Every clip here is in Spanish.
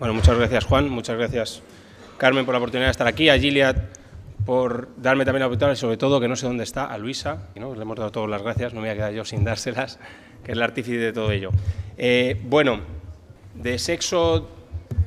Bueno, muchas gracias Juan, muchas gracias Carmen por la oportunidad de estar aquí, a Gilead por darme también la oportunidad y sobre todo que no sé dónde está, a Luisa, ¿no? le hemos dado todas las gracias, no me voy a quedar yo sin dárselas, que es la artífice de todo ello. Eh, bueno, de sexo,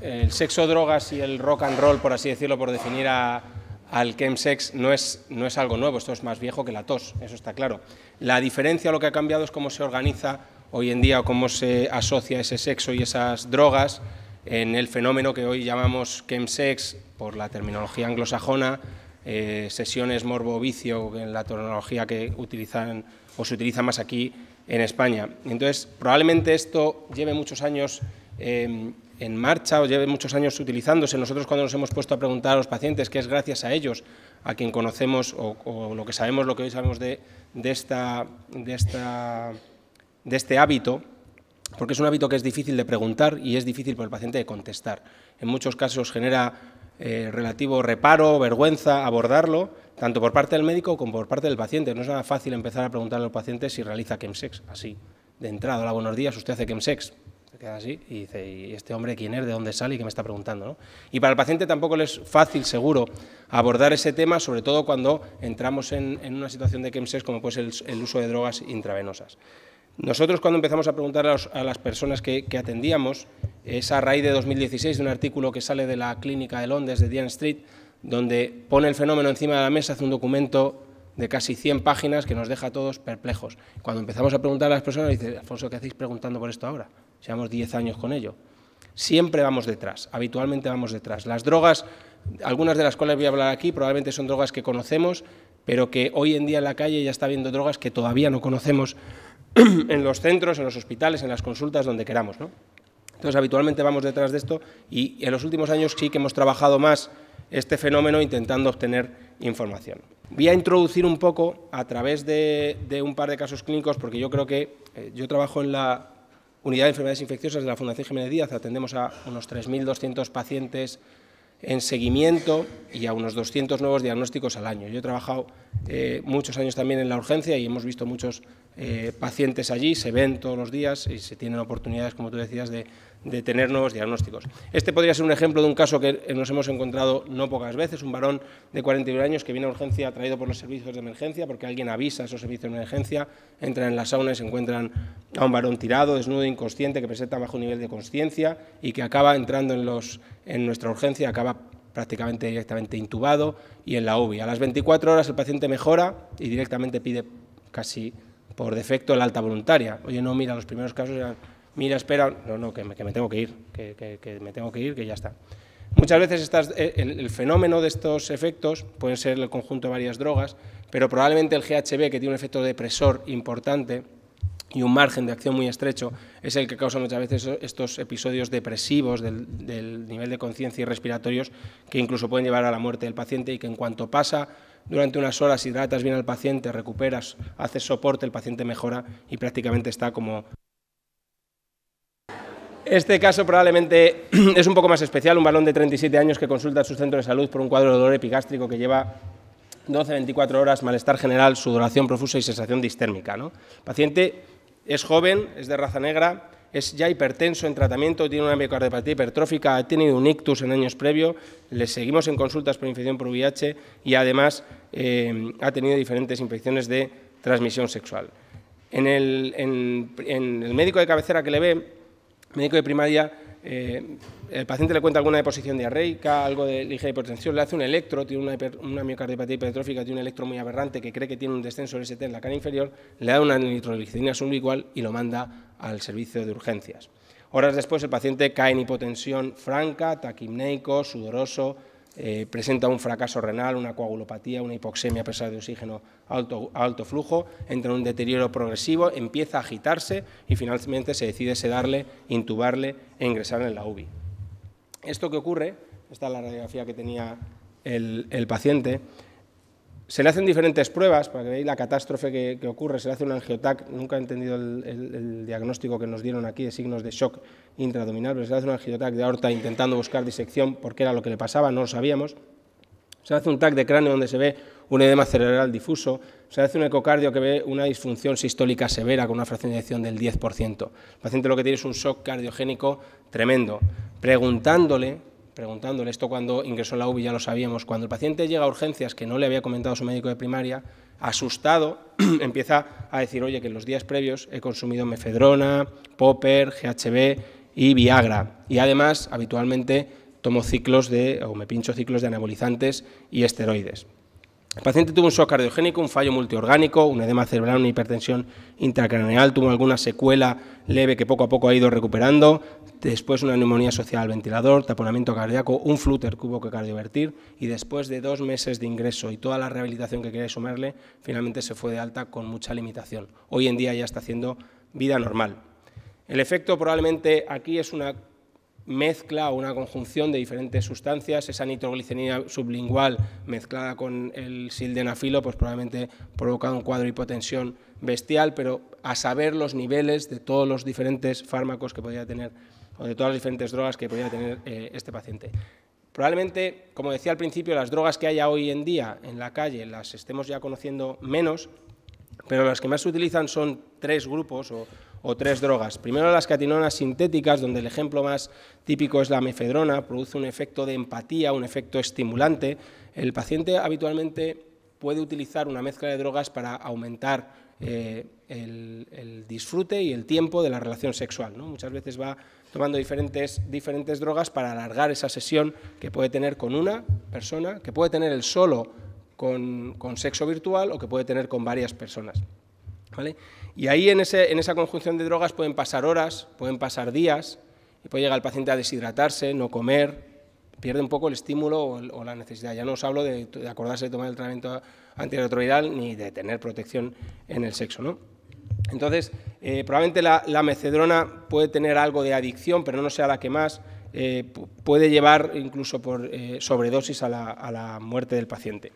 el sexo, drogas y el rock and roll, por así decirlo, por definir al chemsex, no es, no es algo nuevo, esto es más viejo que la tos, eso está claro. La diferencia, lo que ha cambiado es cómo se organiza hoy en día o cómo se asocia ese sexo y esas drogas en el fenómeno que hoy llamamos chemsex, por la terminología anglosajona, eh, sesiones morbo-vicio, en la terminología que utilizan o se utiliza más aquí en España. Entonces, probablemente esto lleve muchos años eh, en marcha o lleve muchos años utilizándose. Nosotros cuando nos hemos puesto a preguntar a los pacientes, que es gracias a ellos, a quien conocemos o, lo que sabemos, lo que hoy sabemos de este hábito, porque es un hábito que es difícil de preguntar y es difícil para el paciente de contestar. En muchos casos genera eh, relativo reparo, vergüenza abordarlo, tanto por parte del médico como por parte del paciente. No es nada fácil empezar a preguntarle al paciente si realiza chemsex, así, de entrada. Hola, buenos días, ¿usted hace chemsex? Se queda así y dice, ¿y este hombre quién es? ¿De dónde sale? ¿Y qué me está preguntando? Y para el paciente tampoco le es fácil, seguro, abordar ese tema, sobre todo cuando entramos en, una situación de chemsex como puede el, el uso de drogas intravenosas. Nosotros cuando empezamos a preguntar a, las personas que, atendíamos, es a raíz de 2016 de un artículo que sale de la clínica de Londres, de Dean Street, donde pone el fenómeno encima de la mesa, hace un documento de casi 100 páginas que nos deja a todos perplejos. Cuando empezamos a preguntar a las personas, dice, Alfonso, ¿qué hacéis preguntando por esto ahora? Llevamos 10 años con ello. Siempre vamos detrás, habitualmente vamos detrás. Las drogas, algunas de las cuales voy a hablar aquí, probablemente son drogas que conocemos, pero que hoy en día en la calle ya está habiendo drogas que todavía no conocemos en los centros, en los hospitales, en las consultas, donde queramos. ¿no? Entonces, habitualmente vamos detrás de esto y en los últimos años sí que hemos trabajado más este fenómeno intentando obtener información. Voy a introducir un poco a través de, un par de casos clínicos, porque yo creo que eh, yo trabajo en la unidad de enfermedades infecciosas de la Fundación Jiménez Díaz, atendemos a unos 3.200 pacientes en seguimiento y a unos 200 nuevos diagnósticos al año. Yo he trabajado eh, muchos años también en la urgencia y hemos visto muchos eh, pacientes allí, se ven todos los días y se tienen oportunidades, como tú decías, de, de tener nuevos diagnósticos. Este podría ser un ejemplo de un caso que nos hemos encontrado no pocas veces, un varón de 41 años que viene a urgencia traído por los servicios de emergencia, porque alguien avisa a esos servicios de emergencia, entra en la sauna y se encuentran a un varón tirado, desnudo, inconsciente, que presenta bajo nivel de conciencia y que acaba entrando en, los, en nuestra urgencia, acaba prácticamente directamente intubado y en la uvi. A las 24 horas el paciente mejora y directamente pide casi por defecto la alta voluntaria. Oye, no, mira, los primeros casos eran mira, espera, no, no, que me, tengo que ir, que, me tengo que ir, que ya está. Muchas veces eh, el, fenómeno de estos efectos pueden ser el conjunto de varias drogas, pero probablemente el GHB, que tiene un efecto depresor importante y un margen de acción muy estrecho, es el que causa muchas veces estos episodios depresivos del, del nivel de conciencia y respiratorios que incluso pueden llevar a la muerte del paciente y que en cuanto pasa durante unas horas, hidratas bien al paciente, recuperas, haces soporte, el paciente mejora y prácticamente está como este caso probablemente es un poco más especial, un balón de 37 años que consulta a su centro de salud por un cuadro de dolor epigástrico que lleva 12-24 horas, malestar general, sudoración profusa y sensación distérmica. ¿no? El paciente es joven, es de raza negra, es ya hipertenso en tratamiento, tiene una miocardiopatía hipertrófica, ha tenido un ictus en años previos, le seguimos en consultas por infección por VIH y además eh, ha tenido diferentes infecciones de transmisión sexual. en el médico de cabecera que le ve, médico de primaria, eh, el paciente le cuenta alguna deposición diarreica, algo de ligera hipertensión, le hace un electro, tiene una, miocardiopatía hipertrófica, tiene un electro muy aberrante que cree que tiene un descenso del ST en la cara inferior, le da una nitroglicerina igual y lo manda al servicio de urgencias. Horas después el paciente cae en hipotensión franca, taquimneico, sudoroso, eh, presenta un fracaso renal, una coagulopatía, una hipoxemia a pesar de oxígeno alto, flujo, entra en un deterioro progresivo, empieza a agitarse y finalmente se decide sedarle, intubarle e ingresar en la uvi. Esto que ocurre, esta es la radiografía que tenía el paciente, se le hacen diferentes pruebas, para que veáis la catástrofe que, ocurre, se le hace un angiotac, nunca he entendido el, diagnóstico que nos dieron aquí de signos de shock intradominal, pero se le hace un angiotac de aorta intentando buscar disección porque era lo que le pasaba, no lo sabíamos. Se le hace un TAC de cráneo donde se ve un edema cerebral difuso, se hace un ecocardio que ve una disfunción sistólica severa con una fracción de eyección del 10%. El paciente lo que tiene es un shock cardiogénico tremendo. Preguntándole preguntándole, esto cuando ingresó a la UBI ya lo sabíamos, cuando el paciente llega a urgencias que no le había comentado su médico de primaria, asustado, empieza a decir, oye, que en los días previos he consumido mefedrona, popper, GHB y Viagra. Y además, habitualmente tomo ciclos de, o me pincho ciclos de anabolizantes y esteroides. El paciente tuvo un shock cardiogénico, un fallo multiorgánico, un edema cerebral, una hipertensión intracraneal, tuvo alguna secuela leve que poco a poco ha ido recuperando, después una neumonía asociada al ventilador, taponamiento cardíaco, un flúter que hubo que cardiovertir y después de dos meses de ingreso y toda la rehabilitación que quería sumarle, finalmente se fue de alta con mucha limitación. Hoy en día ya está haciendo vida normal. El efecto probablemente aquí es una mezcla o una conjunción de diferentes sustancias, esa nitroglicerina sublingual mezclada con el sildenafilo, pues probablemente provocado un cuadro de hipotensión bestial, pero a saber los niveles de todos los diferentes fármacos que podría tener, o de todas las diferentes drogas que podría tener eh, este paciente. Probablemente, como decía al principio, las drogas que haya hoy en día en la calle las estemos ya conociendo menos, pero las que más se utilizan son tres grupos o, o tres drogas. Primero las catinonas sintéticas, donde el ejemplo más típico es la mefedrona, produce un efecto de empatía, un efecto estimulante. El paciente habitualmente puede utilizar una mezcla de drogas para aumentar eh, el, disfrute y el tiempo de la relación sexual. Muchas veces va tomando diferentes, diferentes drogas para alargar esa sesión que puede tener con una persona, que puede tener el solo con sexo virtual o que puede tener con varias personas. Y ahí en, esa conjunción de drogas pueden pasar horas, pueden pasar días, y puede llegar el paciente a deshidratarse, no comer, pierde un poco el estímulo o, la necesidad. Ya no os hablo de, acordarse de tomar el tratamiento antirretroviral ni de tener protección en el sexo. ¿no? Entonces, eh, probablemente la, mecedrona puede tener algo de adicción, pero no sea la que más. Eh, puede llevar incluso por eh, sobredosis a la muerte del paciente.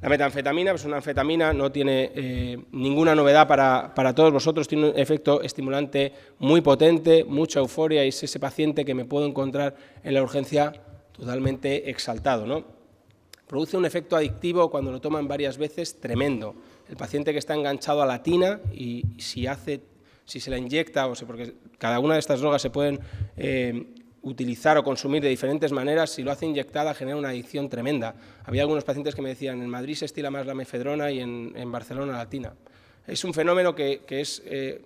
La metanfetamina, pues una anfetamina no tiene eh, ninguna novedad para, todos vosotros, tiene un efecto estimulante muy potente, mucha euforia y es ese paciente que me puedo encontrar en la urgencia totalmente exaltado. ¿no? Produce un efecto adictivo cuando lo toman varias veces tremendo. El paciente que está enganchado a la tina y si hace si se la inyecta o sea, porque cada una de estas drogas se pueden eh, utilizar o consumir de diferentes maneras, si lo hace inyectada genera una adicción tremenda. Había algunos pacientes que me decían, en Madrid se estila más la mefedrona y en, en Barcelona latina. Es un fenómeno que, es eh,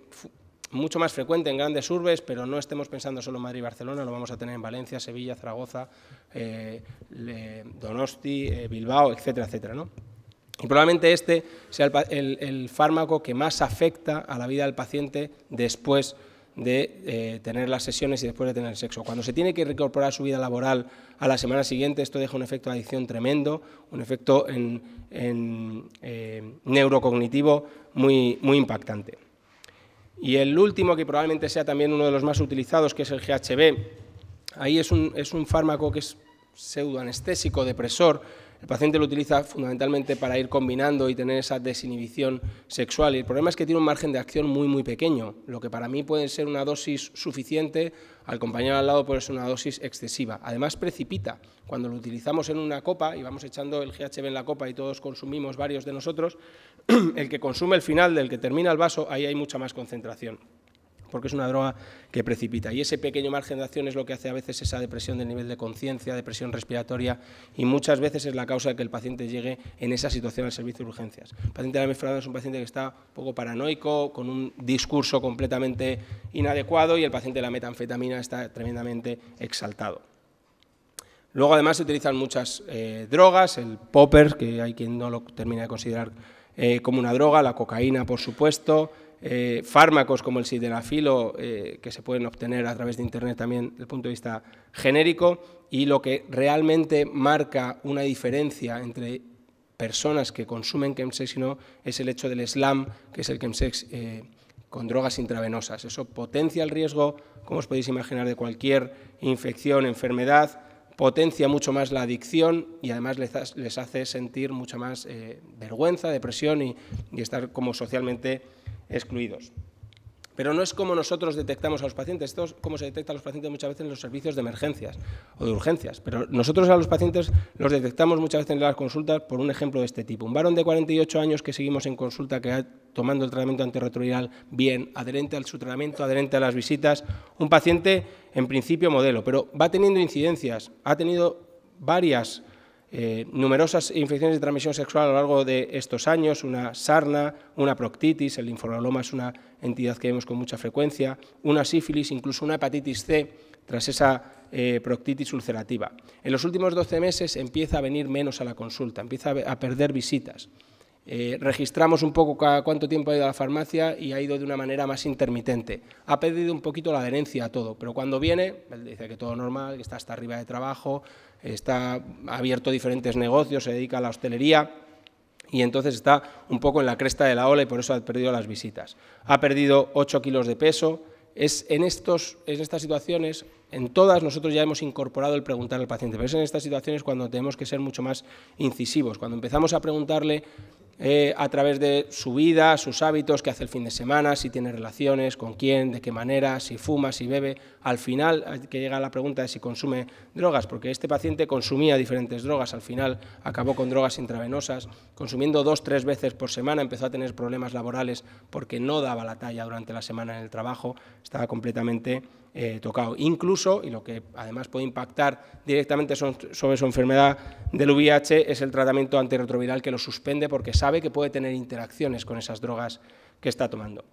mucho más frecuente en grandes urbes, pero no estemos pensando solo en Madrid y Barcelona, lo vamos a tener en Valencia, Sevilla, Zaragoza, eh, Donosti, eh, Bilbao, etcétera, etcétera. Y probablemente este sea el, fármaco que más afecta a la vida del paciente después de de eh, tener las sesiones y después de tener sexo. Cuando se tiene que reincorporar su vida laboral a la semana siguiente, esto deja un efecto de adicción tremendo, un efecto en, eh, neurocognitivo muy, muy impactante. Y el último, que probablemente sea también uno de los más utilizados, que es el GHB, ahí es un fármaco que es pseudoanestésico, depresor, el paciente lo utiliza fundamentalmente para ir combinando y tener esa desinhibición sexual. Y el problema es que tiene un margen de acción muy, muy pequeño. Lo que para mí puede ser una dosis suficiente, al compañero al lado puede ser una dosis excesiva. Además, precipita. Cuando lo utilizamos en una copa y vamos echando el GHB en la copa y todos consumimos varios de nosotros, el que consume el final del que termina el vaso, ahí hay mucha más concentración porque es una droga que precipita. Y ese pequeño margen de acción es lo que hace a veces esa depresión del nivel de conciencia, depresión respiratoria, y muchas veces es la causa de que el paciente llegue en esa situación al servicio de urgencias. El paciente de la es un paciente que está un poco paranoico, con un discurso completamente inadecuado, y el paciente de la metanfetamina está tremendamente exaltado. Luego, además, se utilizan muchas eh, drogas, el popper, que hay quien no lo termina de considerar eh, como una droga, la cocaína, por supuesto, eh, fármacos como el siderafilo, eh, que se pueden obtener a través de Internet también desde el punto de vista genérico, y lo que realmente marca una diferencia entre personas que consumen chemsex y no es el hecho del SLAM, que es el chemsex eh, con drogas intravenosas. Eso potencia el riesgo, como os podéis imaginar, de cualquier infección, enfermedad, potencia mucho más la adicción y además les, hace sentir mucha más vergüenza, depresión y, y estar como socialmente excluidos. Pero no es como nosotros detectamos a los pacientes, esto es como se detecta a los pacientes muchas veces en los servicios de emergencias o de urgencias, pero nosotros a los pacientes los detectamos muchas veces en las consultas por un ejemplo de este tipo. Un varón de 48 años que seguimos en consulta, que ha tomando el tratamiento antirretroviral bien, adherente al su tratamiento, adherente a las visitas, un paciente en principio modelo, pero va teniendo incidencias, ha tenido varias eh, numerosas infecciones de transmisión sexual a lo largo de estos años, una sarna, una proctitis, el linfonoloma es una entidad que vemos con mucha frecuencia, una sífilis, incluso una hepatitis C tras esa eh, proctitis ulcerativa. En los últimos 12 meses empieza a venir menos a la consulta, empieza a perder visitas. Eh, registramos un poco cuánto tiempo ha ido a la farmacia y ha ido de una manera más intermitente. Ha perdido un poquito la adherencia a todo, pero cuando viene, dice que todo normal, que está hasta arriba de trabajo, está ha abierto diferentes negocios, se dedica a la hostelería y entonces está un poco en la cresta de la ola y por eso ha perdido las visitas. Ha perdido 8 kilos de peso. Es en, estos, en estas situaciones, en todas nosotros ya hemos incorporado el preguntar al paciente, pero es en estas situaciones cuando tenemos que ser mucho más incisivos, cuando empezamos a preguntarle eh, a través de su vida, sus hábitos, qué hace el fin de semana, si tiene relaciones, con quién, de qué manera, si fuma, si bebe. Al final, que llega la pregunta de si consume drogas, porque este paciente consumía diferentes drogas, al final acabó con drogas intravenosas, consumiendo dos, tres veces por semana, empezó a tener problemas laborales porque no daba la talla durante la semana en el trabajo, estaba completamente eh, tocado. Incluso, y lo que además puede impactar directamente sobre su enfermedad del VIH, es el tratamiento antirretroviral que lo suspende porque sabe que puede tener interacciones con esas drogas que está tomando.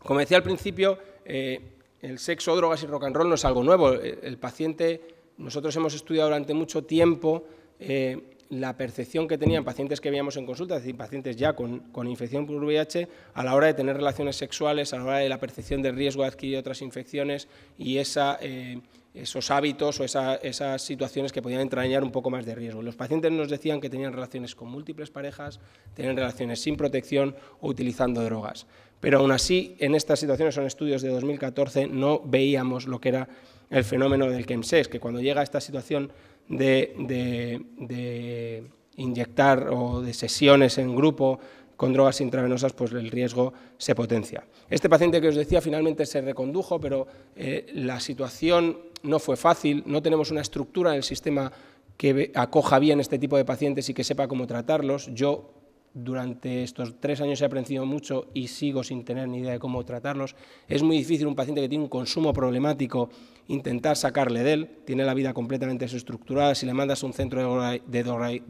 Como decía al principio, eh, el sexo, drogas y rock and roll no es algo nuevo. El, paciente, nosotros hemos estudiado durante mucho tiempo eh, la percepción que tenían pacientes que veíamos en consulta, es decir, pacientes ya con, infección por VIH, a la hora de tener relaciones sexuales, a la hora de la percepción del riesgo de adquirir otras infecciones y eh, esos hábitos o esas situaciones que podían entrañar un poco más de riesgo. Los pacientes nos decían que tenían relaciones con múltiples parejas, tenían relaciones sin protección o utilizando drogas. Pero aún así, en estas situaciones, son estudios de 2014, no veíamos lo que era el fenómeno del KEMSES, que cuando llega a esta situación de, inyectar o de sesiones en grupo con drogas intravenosas, pues el riesgo se potencia. Este paciente que os decía finalmente se recondujo, pero eh, la situación no fue fácil, no tenemos una estructura en el sistema que acoja bien este tipo de pacientes y que sepa cómo tratarlos. Yo durante estos tres años he aprendido mucho y sigo sin tener ni idea de cómo tratarlos. Es muy difícil un paciente que tiene un consumo problemático intentar sacarle de él, tiene la vida completamente desestructurada, si le mandas a un centro de,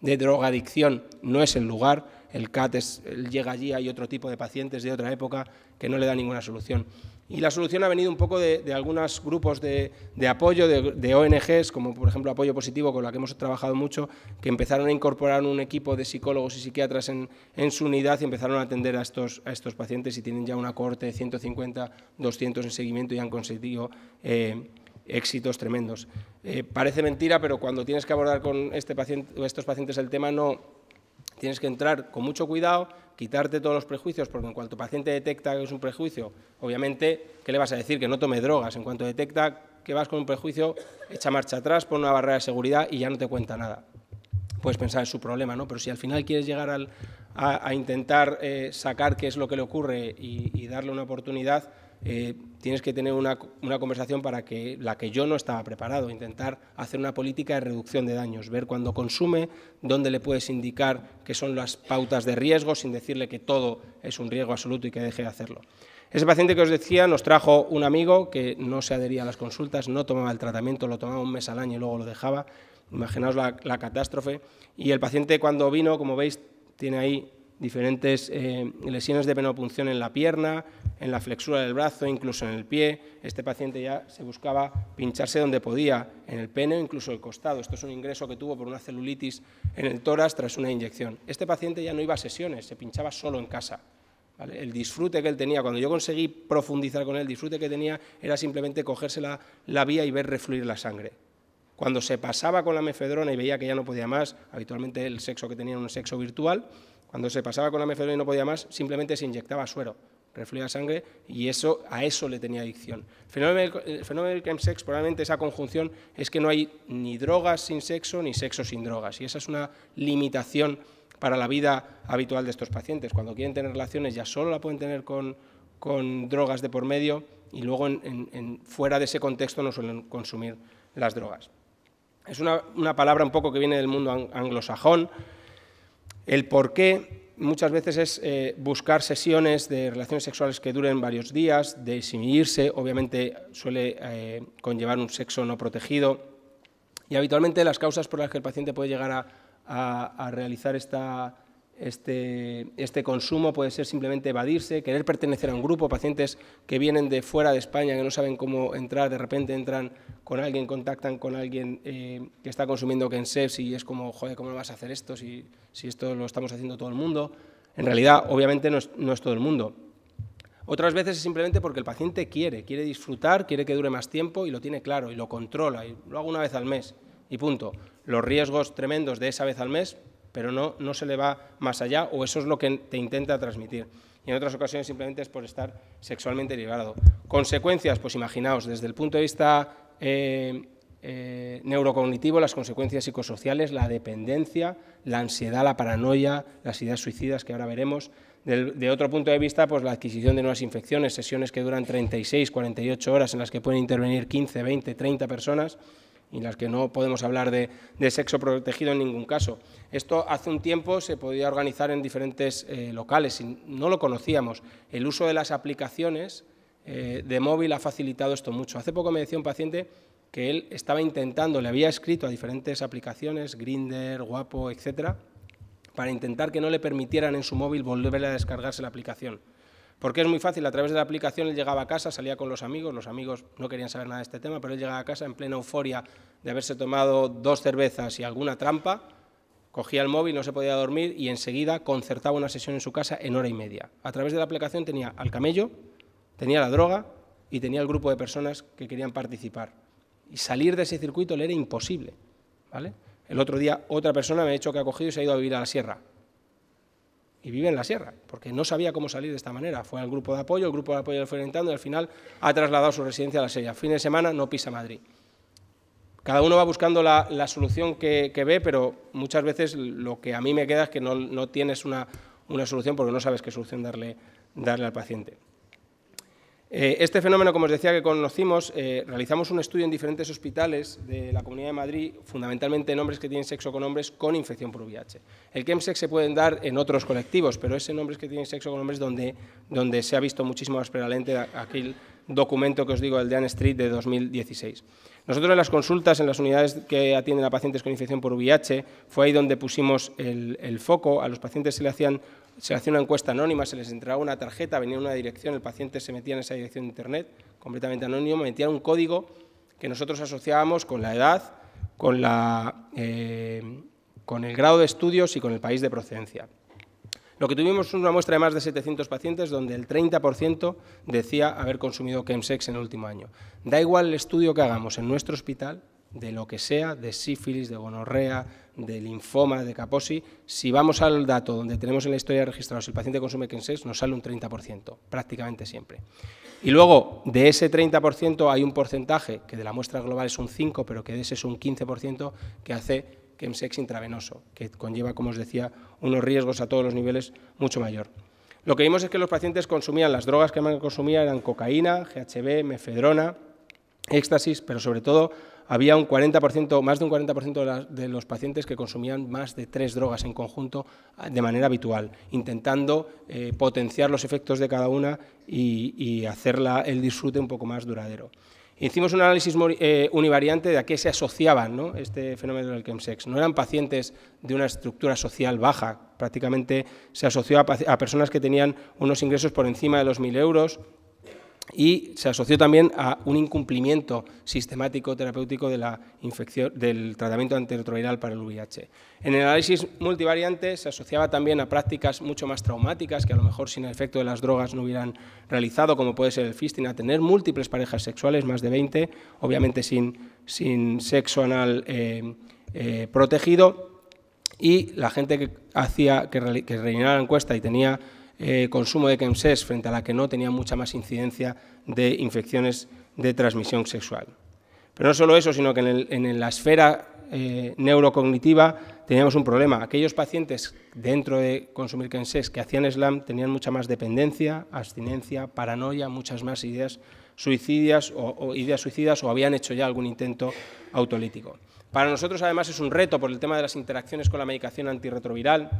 de, drogadicción no es el lugar, el CAT llega allí, hay otro tipo de pacientes de otra época que no le da ninguna solución. Y la solución ha venido un poco de, algunos grupos de, apoyo, de, ONGs, como por ejemplo Apoyo Positivo, con la que hemos trabajado mucho, que empezaron a incorporar un equipo de psicólogos y psiquiatras en, su unidad y empezaron a atender a estos, pacientes y tienen ya una corte de 150, 200 en seguimiento y han conseguido eh, éxitos tremendos. Eh, parece mentira, pero cuando tienes que abordar con este paciente, estos pacientes el tema, no tienes que entrar con mucho cuidado, quitarte todos los prejuicios, porque en cuanto el paciente detecta que es un prejuicio, obviamente, ¿qué le vas a decir? Que no tome drogas. En cuanto detecta que vas con un prejuicio, echa marcha atrás, pone una barrera de seguridad y ya no te cuenta nada. Puedes pensar en su problema, ¿no? Pero si al final quieres llegar a, intentar eh, sacar qué es lo que le ocurre y, darle una oportunidad, eh, tienes que tener una, conversación para que la que yo no estaba preparado, intentar hacer una política de reducción de daños, ver cuándo consume, dónde le puedes indicar que son las pautas de riesgo sin decirle que todo es un riesgo absoluto y que deje de hacerlo. Ese paciente que os decía nos trajo un amigo que no se adhería a las consultas, no tomaba el tratamiento, lo tomaba un mes al año y luego lo dejaba. Imaginaos la, la catástrofe. Y el paciente cuando vino, como veis, tiene ahí diferentes eh, lesiones de penopunción en la pierna, en la flexura del brazo, incluso en el pie. Este paciente ya se buscaba pincharse donde podía, en el pene o incluso el costado. Esto es un ingreso que tuvo por una celulitis en el tórax tras una inyección. Este paciente ya no iba a sesiones, se pinchaba solo en casa. El disfrute que él tenía, cuando yo conseguí profundizar con él, el disfrute que tenía era simplemente cogerse la vía y ver refluir la sangre cuando se pasaba con la mefedrona y veía que ya no podía más, habitualmente el sexo que tenía era un sexo virtual, cuando se pasaba con la mefedrona y no podía más, simplemente se inyectaba suero, refluía sangre y eso, a eso le tenía adicción. El fenómeno, del fenómeno del probablemente esa conjunción, es que no hay ni drogas sin sexo ni sexo sin drogas y esa es una limitación para la vida habitual de estos pacientes. Cuando quieren tener relaciones ya solo la pueden tener con, drogas de por medio y luego en, fuera de ese contexto no suelen consumir las drogas. Es una, palabra un poco que viene del mundo anglosajón, el por muchas veces es eh, buscar sesiones de relaciones sexuales que duren varios días, de eximirse obviamente suele eh, conllevar un sexo no protegido. Y habitualmente las causas por las que el paciente puede llegar a realizar esta este, este consumo puede ser simplemente evadirse, querer pertenecer a un grupo, pacientes que vienen de fuera de España, que no saben cómo entrar, de repente entran con alguien, contactan con alguien eh, que está consumiendo Kenseps y es como, joder, ¿cómo vas a hacer esto si, esto lo estamos haciendo todo el mundo? En realidad, obviamente, no es, no es todo el mundo. Otras veces es simplemente porque el paciente quiere, quiere disfrutar, quiere que dure más tiempo y lo tiene claro y lo controla y lo hago una vez al mes y punto. Los riesgos tremendos de esa vez al mes pero no, se le va más allá o eso es lo que te intenta transmitir. Y en otras ocasiones simplemente es por estar sexualmente liberado. Consecuencias, pues imaginaos, desde el punto de vista eh, eh, neurocognitivo, las consecuencias psicosociales, la dependencia, la ansiedad, la paranoia, las ideas suicidas que ahora veremos. de otro punto de vista, pues la adquisición de nuevas infecciones, sesiones que duran 36, 48 horas en las que pueden intervenir 15, 20, 30 personas y las que no podemos hablar de, sexo protegido en ningún caso. Esto hace un tiempo se podía organizar en diferentes eh, locales y no lo conocíamos. El uso de las aplicaciones eh, de móvil ha facilitado esto mucho. Hace poco me decía un paciente que él estaba intentando, le había escrito a diferentes aplicaciones, Grinder, Guapo, etcétera, para intentar que no le permitieran en su móvil volver a descargarse la aplicación. Porque es muy fácil, a través de la aplicación él llegaba a casa, salía con los amigos, los amigos no querían saber nada de este tema, pero él llegaba a casa en plena euforia de haberse tomado dos cervezas y alguna trampa, cogía el móvil, no se podía dormir y enseguida concertaba una sesión en su casa en hora y media. A través de la aplicación tenía al camello, tenía la droga y tenía el grupo de personas que querían participar. Y salir de ese circuito le era imposible, ¿vale? El otro día otra persona me ha dicho que ha cogido y se ha ido a vivir a la sierra y vive en la sierra, porque no sabía cómo salir de esta manera. Fue al grupo de apoyo, el grupo de apoyo le fue orientando y al final ha trasladado su residencia a la sierra. Fin de semana no pisa Madrid. Cada uno va buscando la, solución que, ve, pero muchas veces lo que a mí me queda es que no, tienes una, una, solución porque no sabes qué solución darle, darle al paciente. Eh, este fenómeno, como os decía, que conocimos, eh, realizamos un estudio en diferentes hospitales de la Comunidad de Madrid, fundamentalmente en hombres que tienen sexo con hombres con infección por VIH. El chemsex se puede dar en otros colectivos, pero es en hombres que tienen sexo con hombres donde, donde se ha visto muchísimo más prevalente aquel documento que os digo, el de Anne Street de 2016. Nosotros en las consultas, en las unidades que atienden a pacientes con infección por VIH, fue ahí donde pusimos el, el foco. A los pacientes se le hacían se hacía una encuesta anónima, se les entregaba una tarjeta, venía una dirección, el paciente se metía en esa dirección de Internet, completamente anónimo, metía un código que nosotros asociábamos con la edad, con, eh, con el grado de estudios y con el país de procedencia. Lo que tuvimos es una muestra de más de 700 pacientes donde el 30% decía haber consumido Chemsex en el último año. Da igual el estudio que hagamos en nuestro hospital, de lo que sea, de sífilis, de gonorrea, de linfoma, de caposi, si vamos al dato donde tenemos en la historia registrado si el paciente consume Kensex, nos sale un 30%, prácticamente siempre. Y luego, de ese 30% hay un porcentaje, que de la muestra global es un 5%, pero que de ese es un 15%, que hace Kensex intravenoso, que conlleva, como os decía, unos riesgos a todos los niveles mucho mayor. Lo que vimos es que los pacientes consumían, las drogas que más consumían eran cocaína, GHB, mefedrona, éxtasis, pero sobre todo había un 40%, más de un 40% de los pacientes que consumían más de tres drogas en conjunto ah, de manera habitual, intentando eh, potenciar los efectos de cada una y, hacer el disfrute un poco más duradero. Hicimos un análisis eh, univariante de a qué se asociaban este fenómeno del chemsex. No eran pacientes de una estructura social baja, prácticamente se asoció a, a personas que tenían unos ingresos por encima de los 1.000 euros, y se asoció también a un incumplimiento sistemático terapéutico de la del tratamiento antirretroviral para el VIH. En el análisis multivariante se asociaba también a prácticas mucho más traumáticas que a lo mejor sin el efecto de las drogas no hubieran realizado, como puede ser el fisting, a tener múltiples parejas sexuales, más de 20, obviamente sin, sexo anal eh, eh, protegido, y la gente que, hacía, que, que rellenaba la encuesta y tenía eh, consumo de chemsex, frente a la que no tenía mucha más incidencia de infecciones de transmisión sexual. Pero no solo eso, sino que en, la esfera eh, neurocognitiva teníamos un problema. Aquellos pacientes dentro de consumir chemsex que hacían slam tenían mucha más dependencia, abstinencia, paranoia, muchas más ideas suicidas o, o ideas suicidas o habían hecho ya algún intento autolítico. Para nosotros además es un reto por el tema de las interacciones con la medicación antirretroviral,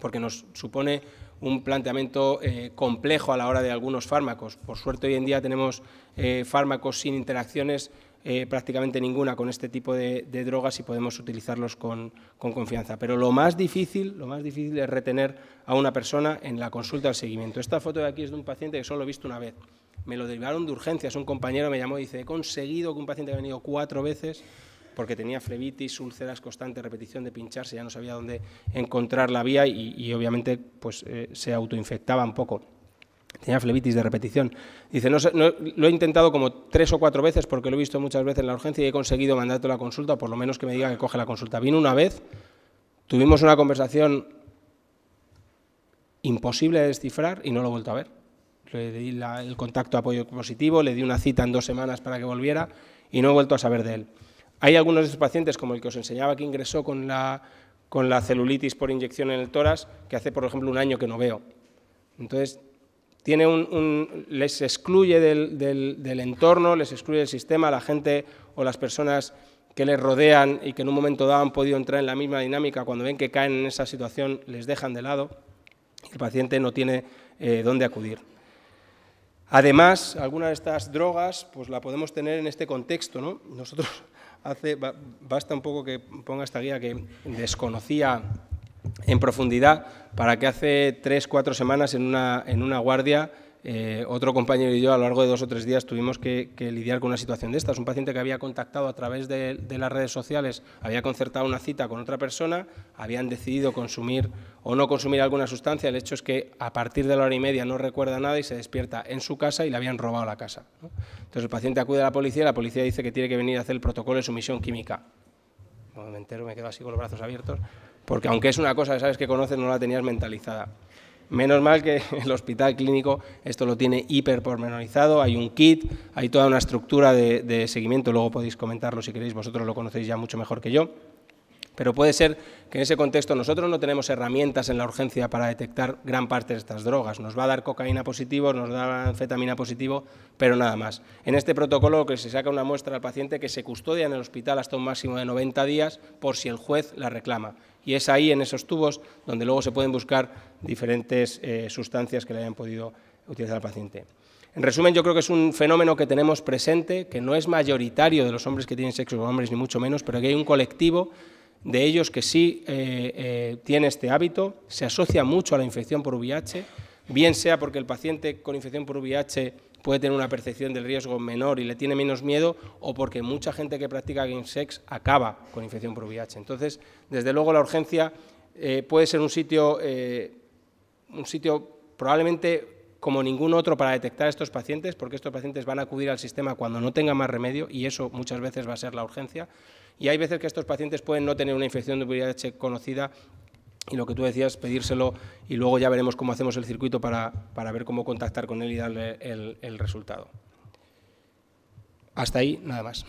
porque nos supone un planteamiento eh, complejo a la hora de algunos fármacos. Por suerte hoy en día tenemos eh, fármacos sin interacciones eh, prácticamente ninguna con este tipo de, drogas y podemos utilizarlos con, confianza. Pero lo más, difícil, lo más difícil es retener a una persona en la consulta al seguimiento. Esta foto de aquí es de un paciente que solo he visto una vez. Me lo derivaron de urgencias. Un compañero me llamó y dice, he conseguido que un paciente haya ha venido cuatro veces porque tenía flebitis, úlceras, constantes, repetición de pincharse, ya no sabía dónde encontrar la vía y, obviamente pues, eh, se autoinfectaba un poco. Tenía flebitis de repetición. Dice, no, lo he intentado como tres o cuatro veces porque lo he visto muchas veces en la urgencia y he conseguido mandarte la consulta, por lo menos que me diga que coge la consulta. Vino una vez, tuvimos una conversación imposible de descifrar y no lo he vuelto a ver. Le di el contacto apoyo positivo, le di una cita en dos semanas para que volviera y no he vuelto a saber de él. Hay algunos de esos pacientes, como el que os enseñaba que ingresó con la, celulitis por inyección en el toras, que hace, por ejemplo, un año que no veo. Entonces, tiene les excluye del, entorno, les excluye del sistema, la gente o las personas que les rodean y que en un momento dado han podido entrar en la misma dinámica, cuando ven que caen en esa situación, les dejan de lado. y El paciente no tiene eh, dónde acudir. Además, algunas de estas drogas pues la podemos tener en este contexto. ¿no? Nosotros hace, basta un poco que ponga esta guía que desconocía en profundidad para que hace tres, cuatro semanas en una, en una guardia eh, otro compañero y yo a lo largo de dos o tres días tuvimos que, lidiar con una situación de estas. Un paciente que había contactado a través de, las redes sociales, había concertado una cita con otra persona, habían decidido consumir o no consumir alguna sustancia. El hecho es que a partir de la hora y media no recuerda nada y se despierta en su casa y le habían robado la casa. Entonces el paciente acude a la policía y la policía dice que tiene que venir a hacer el protocolo de sumisión química. me me quedo así con los brazos abiertos, porque aunque es una cosa que sabes que conoces, no la tenías mentalizada. Menos mal que el hospital clínico esto lo tiene hiperpormenorizado, hay un kit, hay toda una estructura de seguimiento, luego podéis comentarlo si queréis, vosotros lo conocéis ya mucho mejor que yo. Pero puede ser que en ese contexto nosotros no tenemos herramientas en la urgencia para detectar gran parte de estas drogas. Nos va a dar cocaína positivo, nos da anfetamina positivo, pero nada más. En este protocolo que se saca una muestra al paciente que se custodia en el hospital hasta un máximo de 90 días por si el juez la reclama. Y es ahí, en esos tubos, donde luego se pueden buscar diferentes eh, sustancias que le hayan podido utilizar al paciente. En resumen, yo creo que es un fenómeno que tenemos presente, que no es mayoritario de los hombres que tienen sexo con hombres, ni mucho menos, pero que hay un colectivo de ellos que sí eh, eh, tiene este hábito, se asocia mucho a la infección por VIH, bien sea porque el paciente con infección por VIH puede tener una percepción del riesgo menor y le tiene menos miedo, o porque mucha gente que practica game sex acaba con infección por VIH. Entonces, desde luego la urgencia eh, puede ser un sitio, un sitio probablemente como ningún otro para detectar a estos pacientes, porque estos pacientes van a acudir al sistema cuando no tenga más remedio y eso muchas veces va a ser la urgencia. Y hay veces que estos pacientes pueden no tener una infección de VIH conocida y lo que tú decías, pedírselo y luego ya veremos cómo hacemos el circuito para, ver cómo contactar con él y darle el resultado. Hasta ahí, nada más.